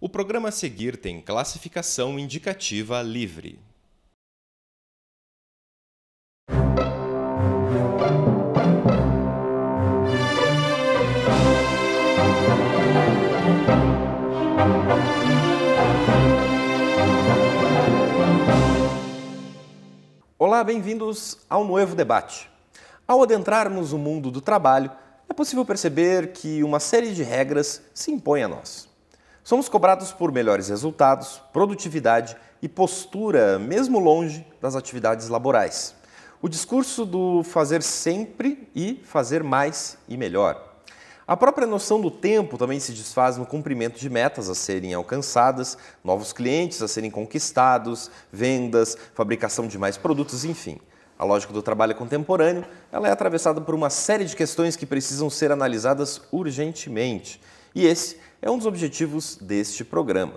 O programa a seguir tem classificação indicativa livre. Olá, bem-vindos ao Novo Debate. Ao adentrarmos o mundo do trabalho, é possível perceber que uma série de regras se impõe a nós. Somos cobrados por melhores resultados, produtividade e postura, mesmo longe das atividades laborais. O discurso do fazer sempre e fazer mais e melhor. A própria noção do tempo também se desfaz no cumprimento de metas a serem alcançadas, novos clientes a serem conquistados, vendas, fabricação de mais produtos, enfim. A lógica do trabalho contemporâneo ela é atravessada por uma série de questões que precisam ser analisadas urgentemente. E esse é um dos objetivos deste programa.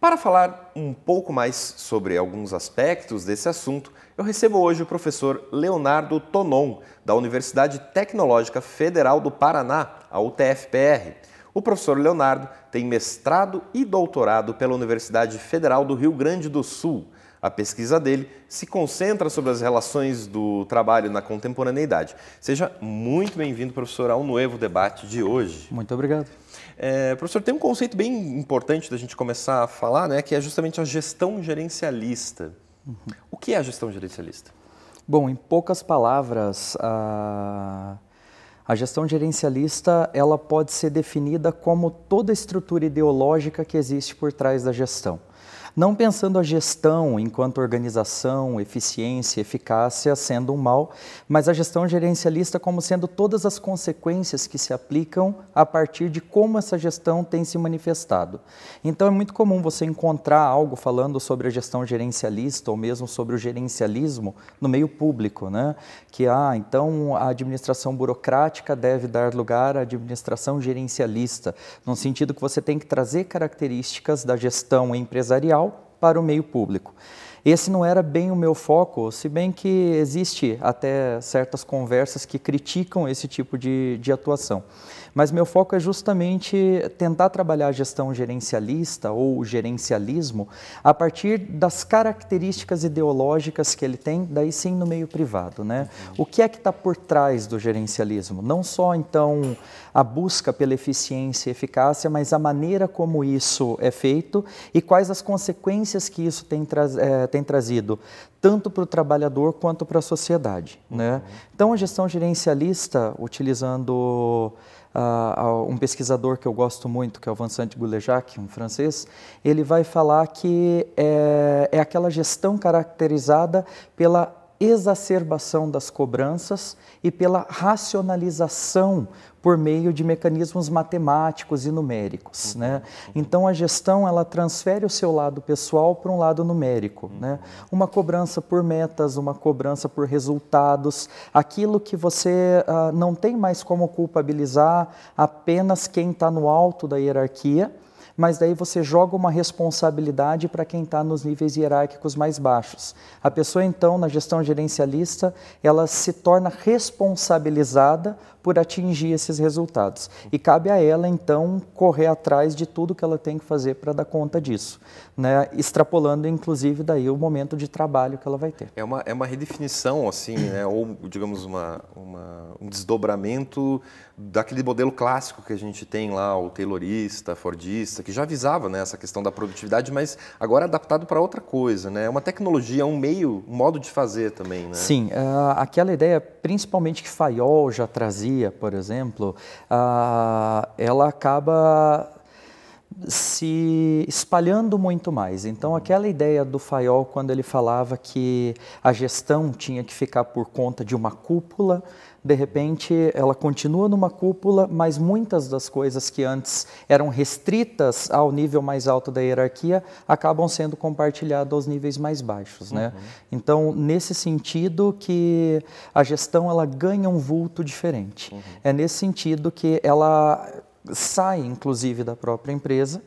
Para falar um pouco mais sobre alguns aspectos desse assunto, eu recebo hoje o professor Leonardo Tonon, da Universidade Tecnológica Federal do Paraná, a UTFPR. O professor Leonardo tem mestrado e doutorado pela Universidade Federal do Rio Grande do Sul. A pesquisa dele se concentra sobre as relações do trabalho na contemporaneidade. Seja muito bem-vindo, professor, ao novo debate de hoje. Muito obrigado. É, professor, tem um conceito bem importante da gente começar a falar, né, que é justamente a gestão gerencialista. Uhum. O que é a gestão gerencialista? Bom, em poucas palavras, a, a gestão gerencialista ela pode ser definida como toda a estrutura ideológica que existe por trás da gestão não pensando a gestão enquanto organização, eficiência, eficácia sendo um mal, mas a gestão gerencialista como sendo todas as consequências que se aplicam a partir de como essa gestão tem se manifestado. Então é muito comum você encontrar algo falando sobre a gestão gerencialista ou mesmo sobre o gerencialismo no meio público, né? Que ah, então a administração burocrática deve dar lugar à administração gerencialista, no sentido que você tem que trazer características da gestão empresarial para o meio público. Esse não era bem o meu foco, se bem que existe até certas conversas que criticam esse tipo de, de atuação. Mas meu foco é justamente tentar trabalhar a gestão gerencialista ou gerencialismo a partir das características ideológicas que ele tem, daí sim no meio privado. Né? O que é que está por trás do gerencialismo? Não só, então, a busca pela eficiência e eficácia, mas a maneira como isso é feito e quais as consequências que isso tem, tra é, tem trazido, tanto para o trabalhador quanto para a sociedade. Uhum. Né? Então, a gestão gerencialista, utilizando uh, um pesquisador que eu gosto muito, que é o Vincent Goulejac, um francês, ele vai falar que é, é aquela gestão caracterizada pela exacerbação das cobranças e pela racionalização por meio de mecanismos matemáticos e numéricos, uhum, né? Uhum. Então a gestão ela transfere o seu lado pessoal para um lado numérico, uhum. né? Uma cobrança por metas, uma cobrança por resultados, aquilo que você uh, não tem mais como culpabilizar apenas quem está no alto da hierarquia mas daí você joga uma responsabilidade para quem está nos níveis hierárquicos mais baixos. A pessoa, então, na gestão gerencialista, ela se torna responsabilizada por atingir esses resultados. E cabe a ela, então, correr atrás de tudo que ela tem que fazer para dar conta disso, né? extrapolando, inclusive, daí o momento de trabalho que ela vai ter. É uma, é uma redefinição, assim, né? ou, digamos, uma, uma, um desdobramento daquele modelo clássico que a gente tem lá, o Taylorista, Fordista, que já visava né, essa questão da produtividade, mas agora adaptado para outra coisa. Né? É uma tecnologia, um meio, um modo de fazer também. Né? Sim, uh, aquela ideia, principalmente que Fayol já trazia, por exemplo, ah, ela acaba se espalhando muito mais. Então, aquela ideia do Fayol, quando ele falava que a gestão tinha que ficar por conta de uma cúpula, de repente ela continua numa cúpula, mas muitas das coisas que antes eram restritas ao nível mais alto da hierarquia acabam sendo compartilhadas aos níveis mais baixos, né? Uhum. Então, nesse sentido que a gestão ela ganha um vulto diferente. Uhum. É nesse sentido que ela sai, inclusive, da própria empresa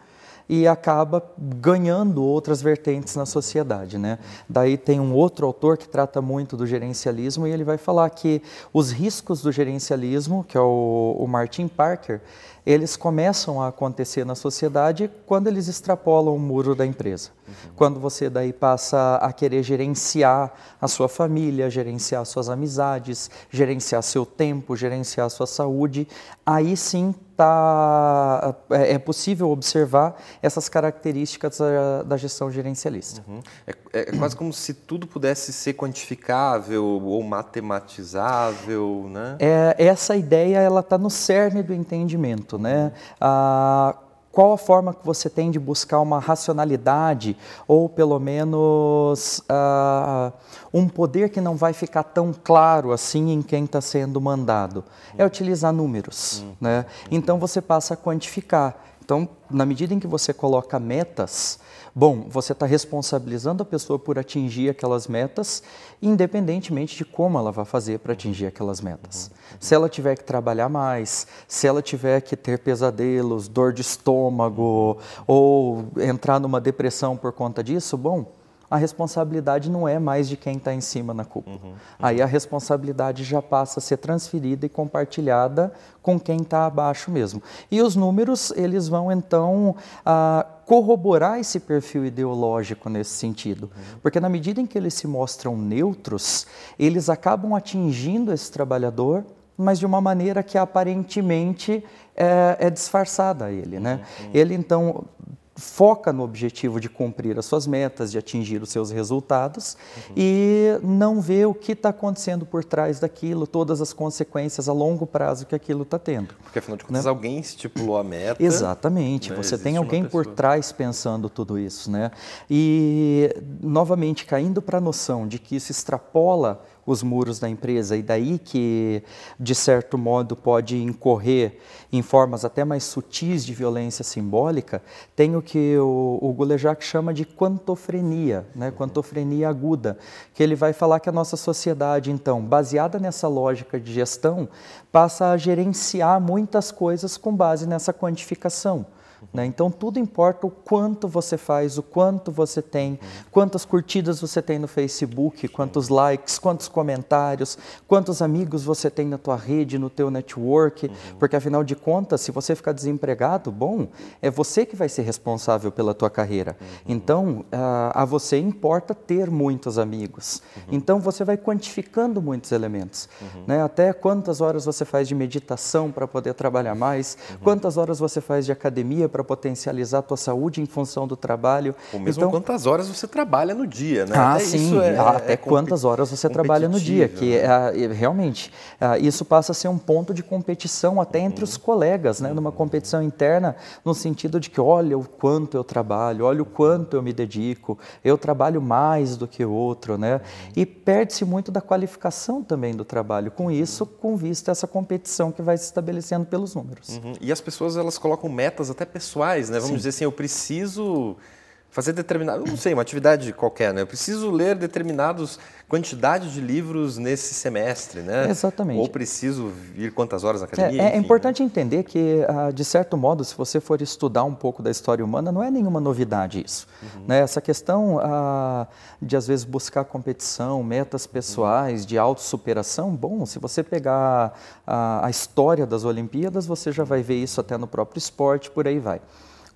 e acaba ganhando outras vertentes na sociedade. Né? Daí tem um outro autor que trata muito do gerencialismo e ele vai falar que os riscos do gerencialismo, que é o, o Martin Parker, eles começam a acontecer na sociedade quando eles extrapolam o muro da empresa. Uhum. Quando você daí passa a querer gerenciar a sua família, gerenciar suas amizades, gerenciar seu tempo, gerenciar sua saúde, aí sim tá, é, é possível observar essas características da, da gestão gerencialista. Uhum. É, é, quase como se tudo pudesse ser quantificável ou matematizável, né? É, essa ideia ela está no cerne do entendimento momento, né? Ah, qual a forma que você tem de buscar uma racionalidade ou pelo menos uh, um poder que não vai ficar tão claro assim em quem está sendo mandado? É utilizar números, uhum. né? Então você passa a quantificar. Então, na medida em que você coloca metas, bom, você está responsabilizando a pessoa por atingir aquelas metas, independentemente de como ela vai fazer para atingir aquelas metas. Uhum, uhum. Se ela tiver que trabalhar mais, se ela tiver que ter pesadelos, dor de estômago ou entrar numa depressão por conta disso, bom, a responsabilidade não é mais de quem está em cima na cúpula. Uhum, uhum. Aí a responsabilidade já passa a ser transferida e compartilhada com quem está abaixo mesmo. E os números, eles vão então ah, corroborar esse perfil ideológico nesse sentido. Uhum. Porque na medida em que eles se mostram neutros, eles acabam atingindo esse trabalhador mas de uma maneira que aparentemente é, é disfarçada a ele, né? Uhum. uhum. Ele então foca no objetivo de cumprir as suas metas, de atingir os seus resultados uhum. e não vê o que está acontecendo por trás daquilo, todas as consequências a longo prazo que aquilo está tendo. Porque afinal de né? contas né? alguém estipulou a meta. Exatamente, né? você Existe tem alguém por trás pensando tudo isso, né? E novamente caindo para a noção de que isso extrapola os muros da empresa e daí que de certo modo pode incorrer em formas até mais sutis de violência simbólica, tem o que o, o Goulejac chama de quantofrenia, né? Uhum. quantofrenia aguda, que ele vai falar que a nossa sociedade, então, baseada nessa lógica de gestão, passa a gerenciar muitas coisas com base nessa quantificação. Né? Então, tudo importa o quanto você faz, o quanto você tem, quantas curtidas você tem no Facebook, quantos likes, quantos comentários, quantos amigos você tem na tua rede, no teu network, uhum. porque afinal de contas, se você ficar desempregado, bom, é você que vai ser responsável pela tua carreira. Uhum. Então, a, ah, a você importa ter muitos amigos. Uhum. Então, você vai quantificando muitos elementos. Uhum. Né? Até quantas horas você faz de meditação para poder trabalhar mais, uhum. quantas horas você faz de academia para potencializar a tua saúde em função do trabalho. Ou mesmo então, quantas horas você trabalha no dia, né? Ah, até sim, é, ah, até é quantas horas você trabalha no dia, que é, né? realmente isso passa a ser um ponto de competição até uhum. entre os colegas, né? Numa uhum. competição interna, no sentido de que olha o quanto eu trabalho, olha o quanto eu me dedico, eu trabalho mais do que outro, né? Uhum. E perde-se muito da qualificação também do trabalho. Com uhum. isso, com vista a essa competição que vai se estabelecendo pelos números. Uhum. E as pessoas elas colocam metas até pessoais pessoais, né? Vamos Sim. dizer assim, eu preciso fazer determinado, não sei, uma atividade qualquer, né? Eu preciso ler determinados quantidade de livros nesse semestre, né? Exatamente. Ou preciso ir quantas horas na é, academia. É, é enfim, né? importante né? entender que, ah, de certo modo, se você for estudar um pouco da história humana, não é nenhuma novidade isso. Uhum. Né? Essa questão ah, de, às vezes, buscar competição, metas uhum. pessoais, uhum. de autossuperação, bom, se você pegar a história das Olimpíadas, você já uhum. vai ver isso até no próprio esporte, por aí vai.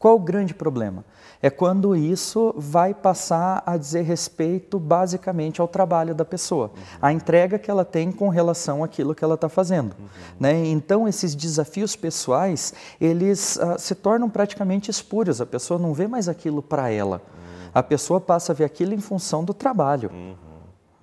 Qual o grande problema? É quando isso vai passar a dizer respeito basicamente ao trabalho da pessoa, uhum. à entrega que ela tem com relação àquilo que ela está fazendo. Uhum. Né? Então, esses desafios pessoais, eles uh, se tornam praticamente espúrios, a pessoa não vê mais aquilo para ela. Uhum. A pessoa passa a ver aquilo em função do trabalho. Uhum.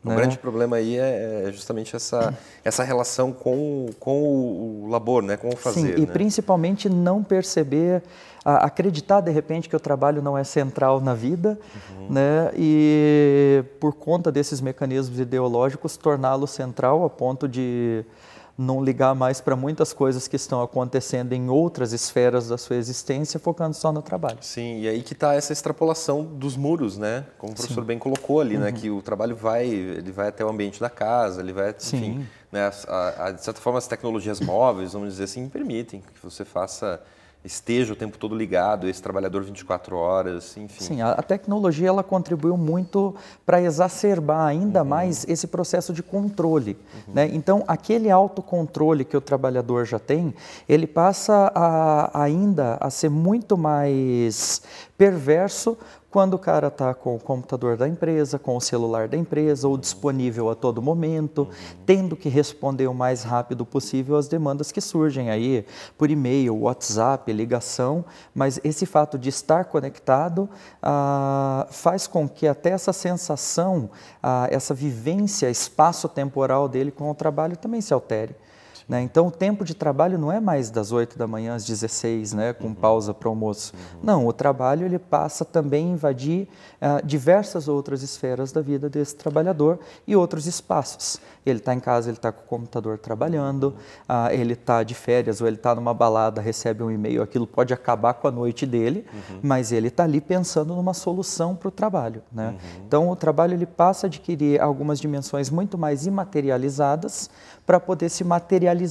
O né? grande problema aí é, é justamente essa, essa relação com, com o labor, né? com o fazer. Sim, né? e principalmente não perceber, acreditar de repente que o trabalho não é central na vida, uhum. né? e por conta desses mecanismos ideológicos, torná-lo central a ponto de não ligar mais para muitas coisas que estão acontecendo em outras esferas da sua existência, focando só no trabalho. Sim, e aí que está essa extrapolação dos muros, né? Como o professor Sim. bem colocou ali, né? uhum. né? Que o trabalho vai, ele vai até o ambiente da casa, ele vai, Sim. né? A, a, de certa forma as tecnologias móveis, vamos dizer assim, permitem que você faça esteja o tempo todo ligado, esse trabalhador 24 horas, enfim. Sim, a, tecnologia ela contribuiu muito para exacerbar ainda uhum. mais esse processo de controle. Uhum. Né? Então, aquele autocontrole que o trabalhador já tem, ele passa a, ainda a ser muito mais perverso quando o cara está com o computador da empresa, com o celular da empresa, ou disponível a todo momento, tendo que responder o mais rápido possível às demandas que surgem aí, por e-mail, WhatsApp, ligação, mas esse fato de estar conectado ah, faz com que até essa sensação, ah, essa vivência espaço-temporal dele com o trabalho também se altere. Né? Então, o tempo de trabalho não é mais das 8 da manhã às 16, né, com uhum. pausa para almoço. Uhum. Não, o trabalho ele passa também a invadir uh, diversas outras esferas da vida desse trabalhador e outros espaços. Ele está em casa, ele está com o computador trabalhando, uhum. uh, ele está de férias ou ele está numa balada, recebe um e-mail, aquilo pode acabar com a noite dele, uhum. mas ele está ali pensando numa solução para o trabalho. Né? Uhum. Então, o trabalho ele passa a adquirir algumas dimensões muito mais imaterializadas para poder se materializar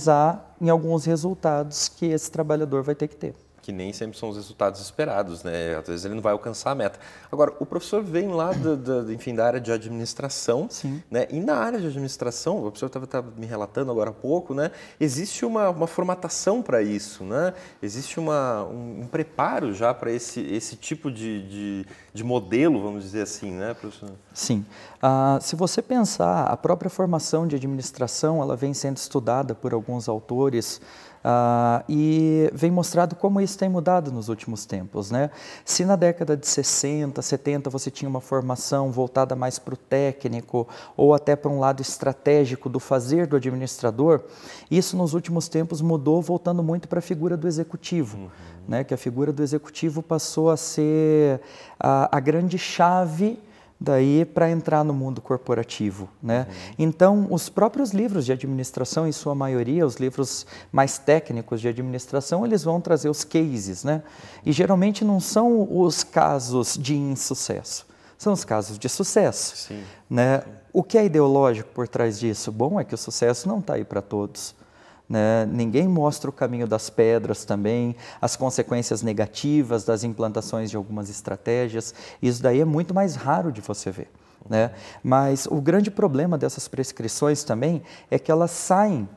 em alguns resultados que esse trabalhador vai ter que ter. Que nem sempre são os resultados esperados, né? Às vezes ele não vai alcançar a meta. Agora, o professor vem lá do, do, enfim, da área de administração, Sim. né? E na área de administração, o professor estava me relatando agora há pouco, né? Existe uma, uma formatação para isso, né? Existe uma, um, um preparo já para esse, esse tipo de, de, de modelo, vamos dizer assim, né, professor? Sim. Ah, se você pensar, a própria formação de administração ela vem sendo estudada por alguns autores ah, e vem mostrado como isso tem mudado nos últimos tempos. Né? Se na década de 60, 70 você tinha uma formação voltada mais para o técnico ou até para um lado estratégico do fazer do administrador, isso nos últimos tempos mudou voltando muito para a figura do executivo, uhum. né? que a figura do executivo passou a ser a, a grande chave daí para entrar no mundo corporativo, né? Uhum. Então, os próprios livros de administração, em sua maioria, os livros mais técnicos de administração, eles vão trazer os cases, né? E geralmente não são os casos de insucesso, são os casos de sucesso, Sim. né? O que é ideológico por trás disso? Bom, é que o sucesso não está aí para todos. Né? Ninguém mostra o caminho das pedras também, as consequências negativas das implantações de algumas estratégias. Isso daí é muito mais raro de você ver. Né? Mas o grande problema dessas prescrições também é que elas saem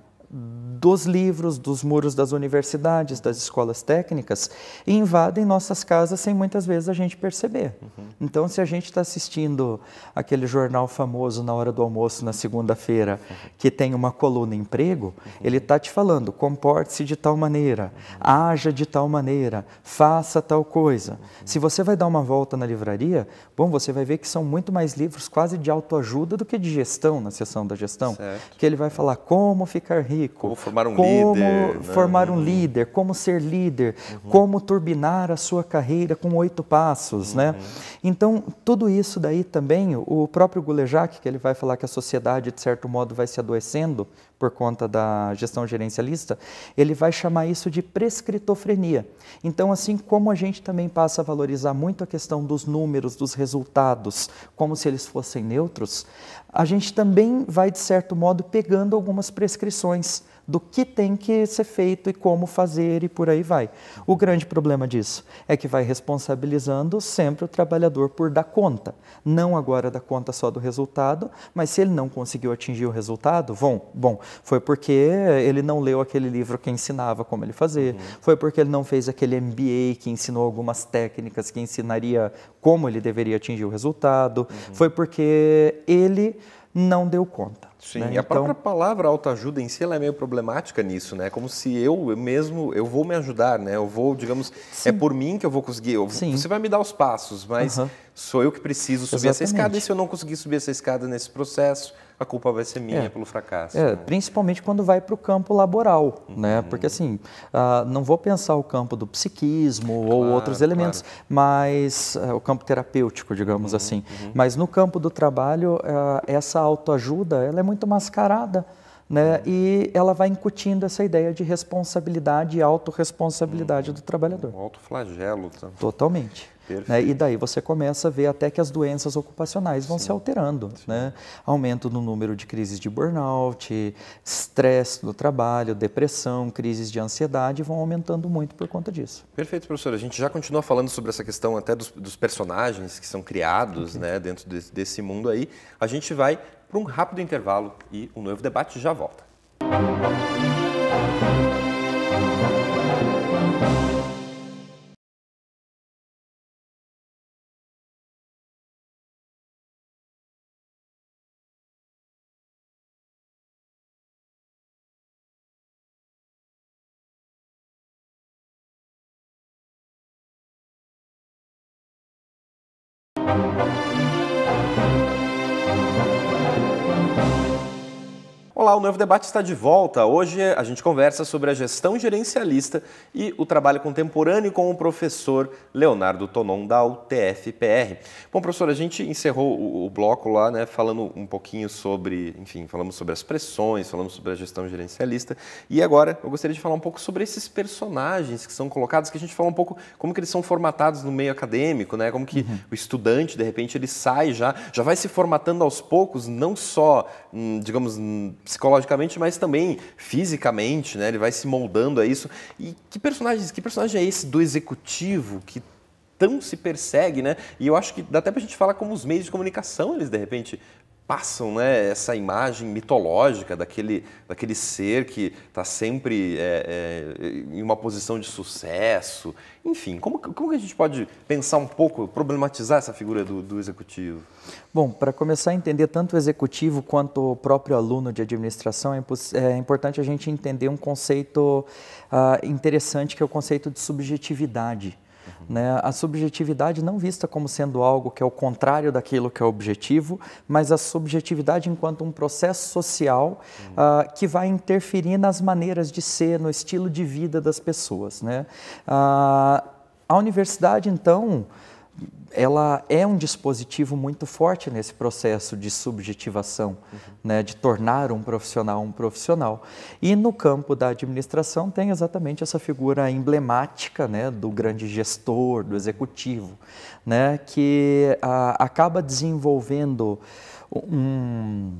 dos livros, dos muros das universidades, das escolas técnicas, e invadem nossas casas sem muitas vezes a gente perceber. Uhum. Então, se a gente está assistindo aquele jornal famoso na hora do almoço, na segunda-feira, uhum. que tem uma coluna emprego, uhum. ele está te falando: comporte-se de tal maneira, uhum. haja de tal maneira, faça tal coisa. Uhum. Se você vai dar uma volta na livraria, bom, você vai ver que são muito mais livros quase de autoajuda do que de gestão, na sessão da gestão, certo. que ele vai falar como ficar rico, como formar um como líder, né? formar né? um uhum. líder, como ser líder, uhum. como turbinar a sua carreira com oito passos, né? uhum. né? Então, tudo isso daí também, o próprio Gulejak, que ele vai falar que a sociedade, de certo modo, vai se adoecendo por conta da gestão gerencialista, ele vai chamar isso de prescritofrenia. Então, assim como a gente também passa a valorizar muito a questão dos números, dos resultados, como se eles fossem neutros, a gente também vai, de certo modo, pegando algumas prescrições do que tem que ser feito e como fazer e por aí vai. O grande problema disso é que vai responsabilizando sempre o trabalhador por dar conta. Não agora da conta só do resultado, mas se ele não conseguiu atingir o resultado, bom, bom foi porque ele não leu aquele livro que ensinava como ele fazer. Uhum. Foi porque ele não fez aquele MBA que ensinou algumas técnicas que ensinaria como ele deveria atingir o resultado. Uhum. Foi porque ele não deu conta. Sim, né? e a então... própria palavra autoajuda em si ela é meio problemática nisso, né? Como se eu, eu mesmo, eu vou me ajudar, né? Eu vou, digamos, é Sim. é por mim que eu vou conseguir. Eu, Sim. Você vai me dar os passos, mas sou eu que preciso subir Exatamente. essa escada. E se eu não conseguir subir essa escada nesse processo, a culpa vai ser minha é, pelo fracasso. É, né? Principalmente quando vai para o campo laboral, né? uhum. né? Porque assim, uh, não vou pensar o campo do psiquismo claro, ou outros elementos, claro. mas uh, o campo terapêutico, digamos uhum, assim. Uhum. Mas no campo do trabalho, uh, essa autoajuda, ela é muito mascarada. Né? Uhum. E ela vai incutindo essa ideia de responsabilidade e autorresponsabilidade hum, do trabalhador. Um autoflagelo. Tá? Totalmente. Né? E daí você começa a ver até que as doenças ocupacionais vão Sim. se alterando. Né? Aumento no número de crises de burnout, estresse no trabalho, depressão, crises de ansiedade vão aumentando muito por conta disso. Perfeito, professor. A gente já continua falando sobre essa questão até dos, dos personagens que são criados okay. né, dentro desse mundo aí. A gente vai para um rápido intervalo e o um novo debate já volta. Olá, o Novo Debate está de volta. Hoje a gente conversa sobre a gestão gerencialista e o trabalho contemporâneo com o professor Leonardo Tonon da UTFPR. Bom, professor, a gente encerrou o bloco lá, né, falando um pouquinho sobre, enfim, falamos sobre as pressões, falamos sobre a gestão gerencialista e agora eu gostaria de falar um pouco sobre esses personagens que são colocados, que a gente fala um pouco como que eles são formatados no meio acadêmico, né? Como que uhum. o estudante, de repente, ele sai já, já vai se formatando aos poucos, não só Hum, digamos, hum, psicologicamente, mas também fisicamente, né? Ele vai se moldando a isso. E que personagem, que personagem é esse do executivo que tão se persegue, né? E eu acho que dá até pra gente falar como os meios de comunicação, eles de repente passam né, essa imagem mitológica daquele, daquele ser que está sempre é, é, em uma posição de sucesso. Enfim, como, como a gente pode pensar um pouco, problematizar essa figura do, do executivo? Bom, para começar a entender tanto o executivo quanto o próprio aluno de administração, é, é importante a gente entender um conceito ah, interessante que é o conceito de subjetividade. Uhum. Né? A subjetividade não vista como sendo algo que é o contrário daquilo que é objetivo, mas a subjetividade enquanto um processo social uhum. uh, que vai interferir nas maneiras de ser, no estilo de vida das pessoas. Né? Uh, a universidade, então, ela é um dispositivo muito forte nesse processo de subjetivação, uhum. né, de tornar um profissional um profissional. E no campo da administração tem exatamente essa figura emblemática né, do grande gestor, do executivo, né, que a, ah, acaba desenvolvendo um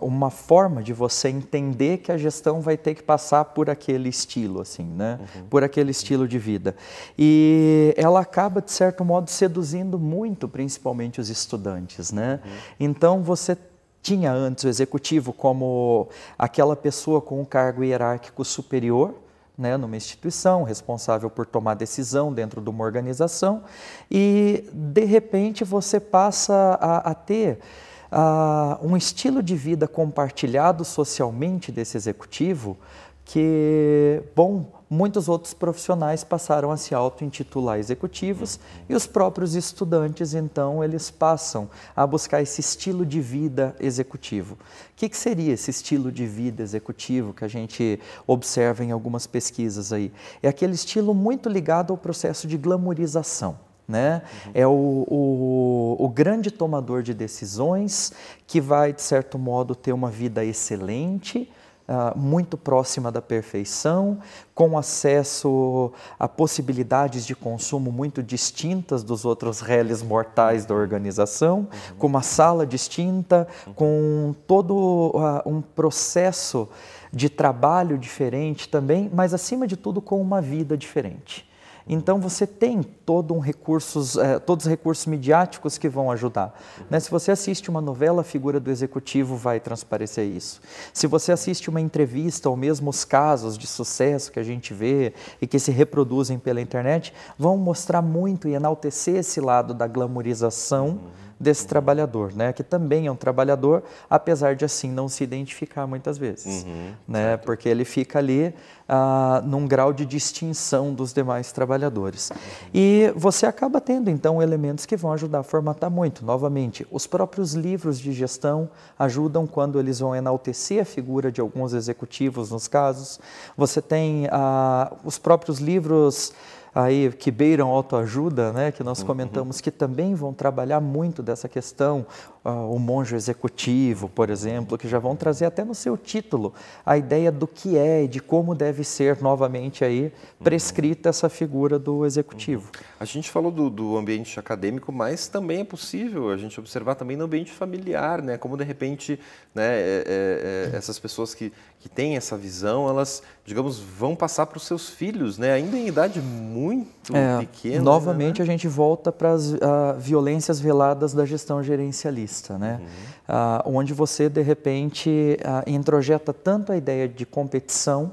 uma forma de você entender que a gestão vai ter que passar por aquele estilo, assim, né? Uhum. Por aquele estilo de vida. E ela acaba, de certo modo, seduzindo muito, principalmente os estudantes, né? Uhum. Então, você tinha antes o executivo como aquela pessoa com um cargo hierárquico superior, né, numa instituição, responsável por tomar decisão dentro de uma organização, e de repente você passa a, a ter ah, um estilo de vida compartilhado socialmente desse executivo que, bom, muitos outros profissionais passaram a se auto-intitular executivos e os próprios estudantes, então, eles passam a buscar esse estilo de vida executivo. O que, que, seria esse estilo de vida executivo que a gente observa em algumas pesquisas aí? É aquele estilo muito ligado ao processo de glamorização. Né? Uhum. É o, o, o, grande tomador de decisões que vai, de certo modo, ter uma vida excelente, uh, muito próxima da perfeição, com acesso a possibilidades de consumo muito distintas dos outros réis mortais da organização, uhum. com uma sala distinta, uhum. com todo uh, um processo de trabalho diferente também, mas acima de tudo com uma vida diferente. Então você tem todo um recursos, eh, todos os recursos midiáticos que vão ajudar. Né? Se você assiste uma novela, a figura do executivo vai transparecer isso. Se você assiste uma entrevista ou mesmo os casos de sucesso que a gente vê e que se reproduzem pela internet, vão mostrar muito e enaltecer esse lado da glamorização. Uhum desse trabalhador, né? Que também é um trabalhador, apesar de assim não se identificar muitas vezes, uhum, né? Certo. Porque ele fica ali ah, num grau de distinção dos demais trabalhadores. Uhum. E você acaba tendo então elementos que vão ajudar a formatar muito. Novamente, os próprios livros de gestão ajudam quando eles vão enaltecer a figura de alguns executivos nos casos. Você tem ah, os próprios livros aí que beiram autoajuda, né, que nós uhum. comentamos, que também vão trabalhar muito dessa questão, uh, o monge executivo, por exemplo, que já vão trazer até no seu título a ideia do que é e de como deve ser novamente aí uhum. prescrita essa figura do executivo. Uhum. A gente falou do, do ambiente acadêmico, mas também é possível a gente observar também no ambiente familiar, né, como de repente, né, é, é, é, essas pessoas que, que têm essa visão, elas, digamos, vão passar para os seus filhos, né? Ainda em idade muito é, pequena. Né? Novamente né? a gente volta para as uh, violências veladas da gestão gerencialista, né? Uhum. Uh, onde você de repente uh, introjeta tanto a ideia de competição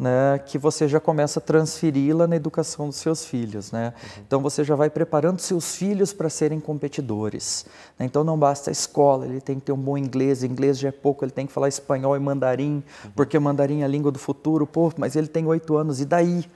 né, que você já começa a transferi-la na educação dos seus filhos. Né? Uhum. Então você já vai preparando seus filhos para serem competidores. Né? Então não basta a escola, ele tem que ter um bom inglês, inglês já é pouco, ele tem que falar espanhol e mandarim, uhum. porque mandarim é a língua do futuro, pô, mas ele tem oito anos, e daí?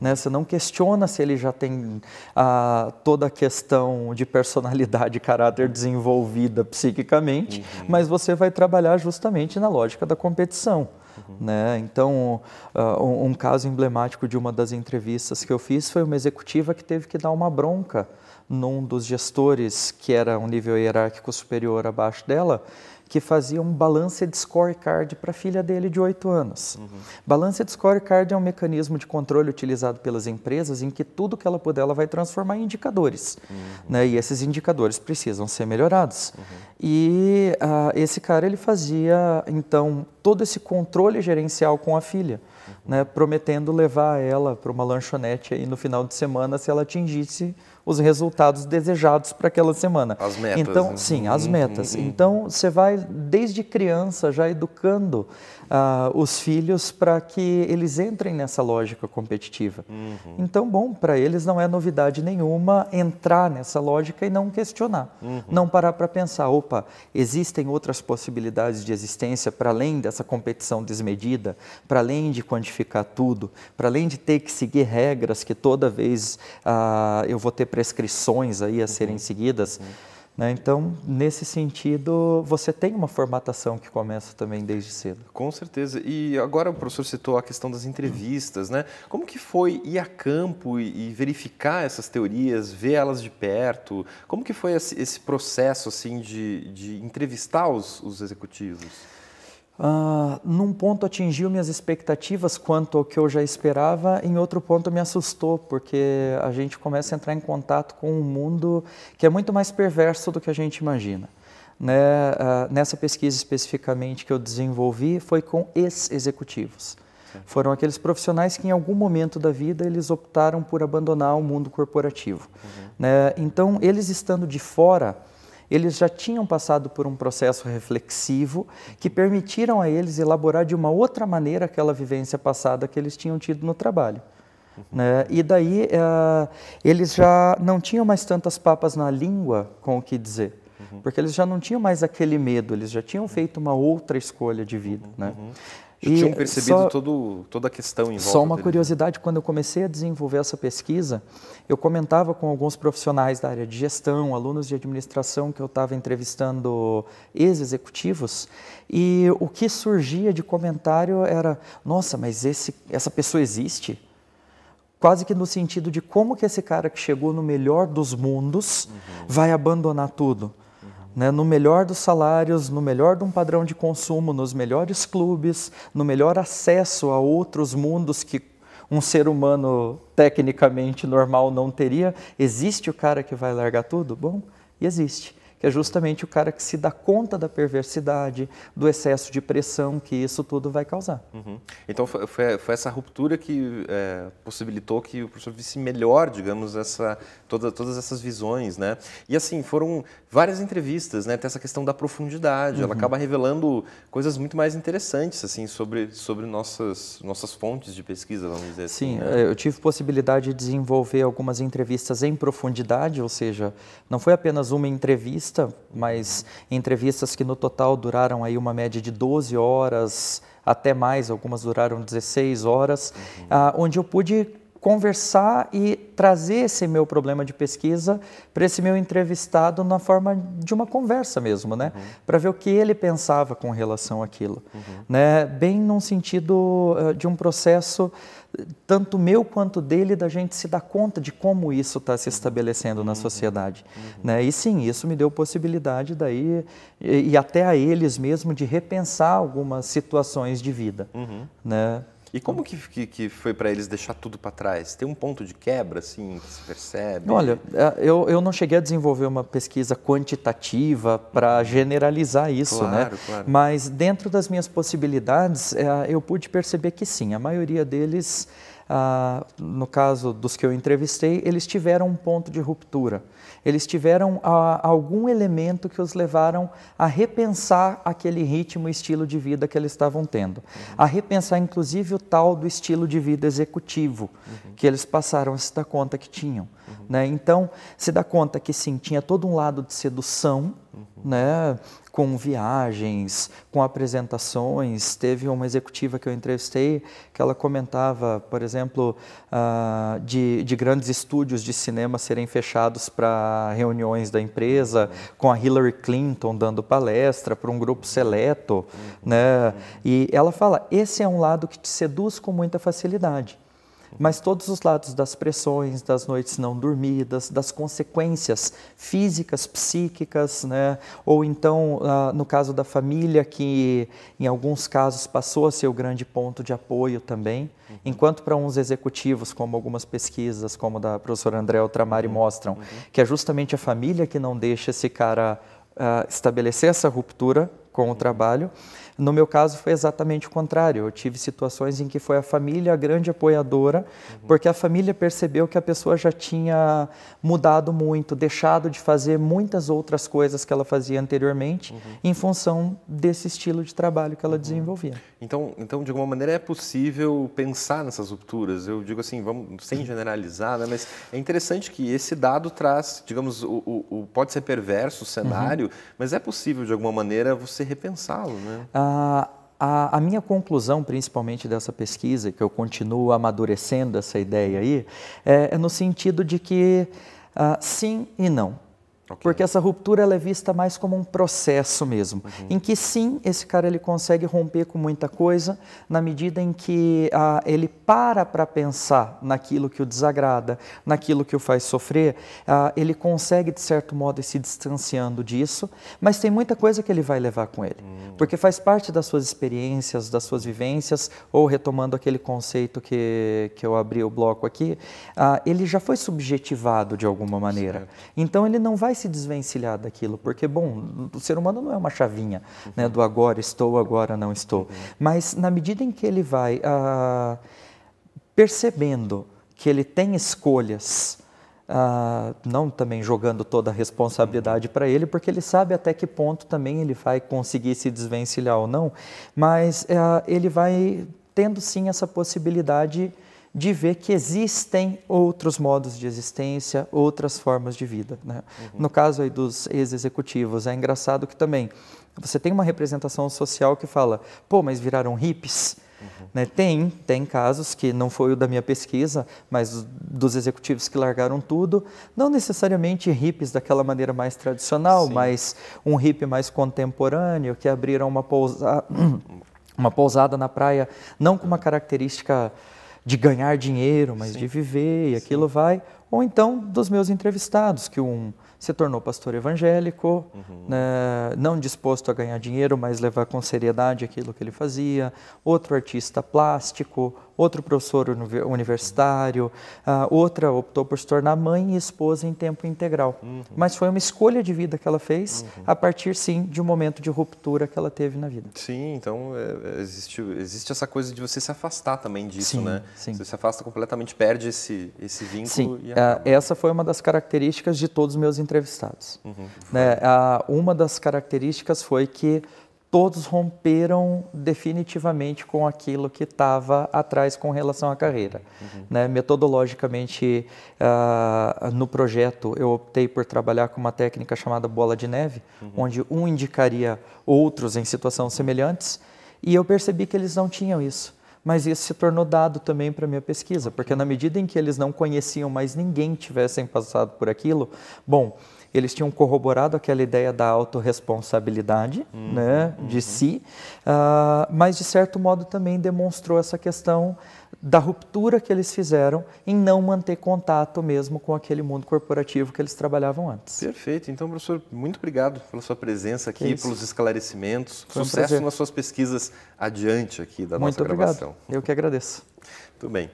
Né? Você não questiona se ele já tem ah, toda a questão de personalidade e caráter desenvolvida psiquicamente, uhum. mas você vai trabalhar justamente na lógica da competição. Uhum. Né? Então, uh, um, um, caso emblemático de uma das entrevistas que eu fiz foi uma executiva que teve que dar uma bronca num dos gestores que era um nível hierárquico superior abaixo dela, que fazia um de scorecard para a filha dele de 8 anos. Uhum. de scorecard é um mecanismo de controle utilizado pelas empresas em que tudo que ela puder ela vai transformar em indicadores. Uhum. Né? E esses indicadores precisam ser melhorados. Uhum. E uh, esse cara ele fazia então todo esse controle gerencial com a filha né, prometendo levar ela para uma lanchonete aí no final de semana se ela atingisse os resultados desejados para aquela semana. As metas. Então, né? sim, as uhum, metas. Uhum, uhum. Então, você vai desde criança já educando uh, os filhos para que eles entrem nessa lógica competitiva. Uhum. Então, bom, para eles não é novidade nenhuma entrar nessa lógica e não questionar, uhum. não parar para pensar, opa, existem outras possibilidades de existência para além dessa competição desmedida, para além de quantificar modificar tudo, para além de ter que seguir regras que toda vez ah, eu vou ter prescrições aí a serem uhum. seguidas. Uhum. Né? Então, nesse sentido, você tem uma formatação que começa também desde cedo. Com certeza. E agora o professor citou a questão das entrevistas, né? Como que foi ir a campo e, verificar essas teorias, ver elas de perto? Como que foi esse, esse processo assim de, de entrevistar os, os executivos? Uh, num ponto atingiu minhas expectativas quanto ao que eu já esperava, em outro ponto me assustou, porque a gente começa a entrar em contato com um mundo que é muito mais perverso do que a gente imagina. Né? Uh, nessa pesquisa especificamente que eu desenvolvi, foi com ex-executivos. Foram aqueles profissionais que em algum momento da vida eles optaram por abandonar o mundo corporativo. Uhum. Né? Então, eles estando de fora, eles já tinham passado por um processo reflexivo que permitiram a eles elaborar de uma outra maneira aquela vivência passada que eles tinham tido no trabalho. Uhum. Né? E daí uh, eles já não tinham mais tantas papas na língua com o que dizer, uhum. porque eles já não tinham mais aquele medo, eles já tinham uhum. feito uma outra escolha de vida. Uhum. Né? Uhum. E Tinham percebido só, todo, toda a questão em volta Só uma dele. curiosidade, quando eu comecei a desenvolver essa pesquisa, eu comentava com alguns profissionais da área de gestão, alunos de administração que eu estava entrevistando ex-executivos, e o que surgia de comentário era, nossa, mas esse, essa pessoa existe? Quase que no sentido de como que esse cara que chegou no melhor dos mundos uhum. vai abandonar tudo né, no melhor dos salários, no melhor de um padrão de consumo, nos melhores clubes, no melhor acesso a outros mundos que um ser humano tecnicamente normal não teria. Existe o cara que vai largar tudo? Bom, existe é justamente o cara que se dá conta da perversidade, do excesso de pressão que isso tudo vai causar. Uhum. Então foi, foi, foi, essa ruptura que é, possibilitou que o professor visse melhor, digamos, essa, toda, todas essas visões, né? E assim, foram várias entrevistas, né? Tem essa questão da profundidade, uhum. ela acaba revelando coisas muito mais interessantes, assim, sobre, sobre nossas, nossas fontes de pesquisa, vamos dizer Sim, assim. Sim, né? É, eu tive possibilidade de desenvolver algumas entrevistas em profundidade, ou seja, não foi apenas uma entrevista, entrevista, mas entrevistas que no total duraram aí uma média de 12 horas, até mais, algumas duraram 16 horas, uhum. Ah, onde eu pude conversar e trazer esse meu problema de pesquisa para esse meu entrevistado na forma de uma conversa mesmo, né? Uhum. Para ver o que ele pensava com relação àquilo, uhum. né? Bem num sentido uh, de um processo tanto meu quanto dele da gente se dar conta de como isso está se uhum. estabelecendo uhum. na sociedade, uhum. né? E sim, isso me deu possibilidade daí e, e, até a eles mesmo de repensar algumas situações de vida, uhum. né? E como que, que, que foi para eles deixar tudo para trás? Tem um ponto de quebra, assim, que se percebe? Olha, é, eu, eu não cheguei a desenvolver uma pesquisa quantitativa para generalizar isso, né? claro, né? Claro. Mas dentro das minhas possibilidades, é, eu pude perceber que sim, a maioria deles... Ah, no caso dos que eu entrevistei, eles tiveram um ponto de ruptura eles tiveram a, ah, algum elemento que os levaram a repensar aquele ritmo e estilo de vida que eles estavam tendo. Uhum. A repensar, inclusive, o tal do estilo de vida executivo, uhum. que eles passaram a se dar conta que tinham. Uhum. Né? Então, se dá conta que sim, tinha todo um lado de sedução, uhum. né? com viagens, com apresentações. Teve uma executiva que eu entrevistei que ela comentava, por exemplo, uh, de, de grandes estúdios de cinema serem fechados para reuniões da empresa, com a Hillary Clinton dando palestra para um grupo seleto. Uhum. Né? E ela fala: esse é um lado que te seduz com muita facilidade. Mas todos os lados das pressões, das noites não dormidas, das consequências físicas, psíquicas, né? ou então, ah, no caso da família, que em alguns casos passou a ser o grande ponto de apoio também, uhum. enquanto para uns executivos, como algumas pesquisas, como da professora André Ultramari, uhum. mostram, uhum. que é justamente a família que não deixa esse cara ah, estabelecer essa ruptura com o uhum. trabalho. No meu caso foi exatamente o contrário. Eu tive situações em que foi a família a grande apoiadora, uhum. porque a família percebeu que a pessoa já tinha mudado muito, deixado de fazer muitas outras coisas que ela fazia anteriormente uhum. em função desse estilo de trabalho que ela uhum. desenvolvia. Então, então, de alguma maneira é possível pensar nessas rupturas. Eu digo assim, vamos sem uhum. generalizar, né? mas é interessante que esse dado traz, digamos, o, o, o pode ser perverso o cenário, uhum. mas é possível de alguma maneira você repensá-lo, né? Ah, a, a, minha conclusão, principalmente dessa pesquisa, que eu continuo amadurecendo essa ideia aí, é, é no sentido de que ah, sim e não. Okay. Porque essa ruptura ela é vista mais como um processo mesmo, uhum. em que sim, esse cara ele consegue romper com muita coisa na medida em que ah, ele para para pensar naquilo que o desagrada, naquilo que o faz sofrer, ah, ele consegue de certo modo ir se distanciando disso, mas tem muita coisa que ele vai levar com ele, uhum. porque faz parte das suas experiências, das suas vivências, ou retomando aquele conceito que, que eu abri o bloco aqui, ah, ele já foi subjetivado de alguma maneira, certo. então ele não vai vai se desvencilhar daquilo, porque, bom, o ser humano não é uma chavinha uhum. né, do agora estou, agora não estou. Uhum. Mas na medida em que ele vai ah, percebendo que ele tem escolhas, ah, não também jogando toda a responsabilidade para ele, porque ele sabe até que ponto também ele vai conseguir se desvencilhar ou não, mas ah, ele vai tendo sim essa possibilidade de ver que existem outros modos de existência, outras formas de vida. Né? Uhum. No caso aí dos ex-executivos, é engraçado que também você tem uma representação social que fala, pô, mas viraram hippies? Uhum. Né? Tem, tem casos que não foi o da minha pesquisa, mas dos executivos que largaram tudo, não necessariamente hippies daquela maneira mais tradicional, Sim. mas um hippie mais contemporâneo, que abriram uma pousada, uma pousada na praia, não com uma uhum. característica de ganhar dinheiro, mas Sim. de viver, e aquilo vai. Ou então dos meus entrevistados, que um se tornou pastor evangélico, uhum. né, não disposto a ganhar dinheiro, mas levar com seriedade aquilo que ele fazia. Outro artista plástico, outro professor universitário, outra optou por se tornar mãe e esposa em tempo integral. Uhum. Mas foi uma escolha de vida que ela fez uhum. a partir, sim, de um momento de ruptura que ela teve na vida. Sim, então é, é existe, existe essa coisa de você se afastar também disso, sim, né? Sim. Você se afasta completamente, perde esse, esse vínculo. Sim, é, essa foi uma das características de todos os meus entrevistados. Uhum. Né? uma das características foi que todos romperam definitivamente com aquilo que estava atrás com relação à carreira. Uhum. Né? Metodologicamente, uh, no projeto, eu optei por trabalhar com uma técnica chamada bola de neve, uhum. onde um indicaria outros em situações semelhantes, e eu percebi que eles não tinham isso mas isso se tornou dado também para minha pesquisa, porque na medida em que eles não conheciam, mas ninguém tivessem passado por aquilo, bom, eles tinham corroborado aquela ideia da autorresponsabilidade hum, né, uhum, né, de uhum. si, uh, mas de certo modo também demonstrou essa questão da ruptura que eles fizeram em não manter contato mesmo com aquele mundo corporativo que eles trabalhavam antes. Perfeito. Então, professor, muito obrigado pela sua presença aqui, é pelos esclarecimentos. Foi Sucesso nas suas pesquisas adiante aqui da muito nossa gravação. Muito obrigado. Eu que agradeço. Muito bem.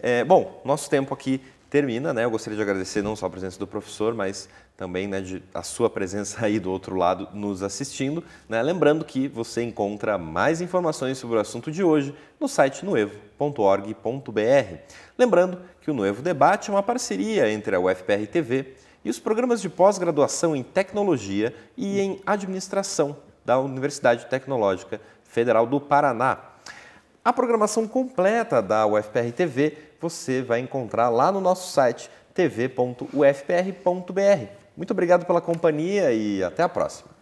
É, bom, nosso tempo aqui termina, né? Eu gostaria de agradecer não só a presença do professor, mas também né, de a sua presença aí do outro lado nos assistindo. Né? Lembrando que você encontra mais informações sobre o assunto de hoje no site noevo.org.br. Lembrando que o Noevo Debate é uma parceria entre a UFPR TV e os programas de pós-graduação em Tecnologia e em Administração da Universidade Tecnológica Federal do Paraná. A programação completa da UFPR TV você vai encontrar lá no nosso site tv.ufpr.br. Muito obrigado pela companhia e até a próxima.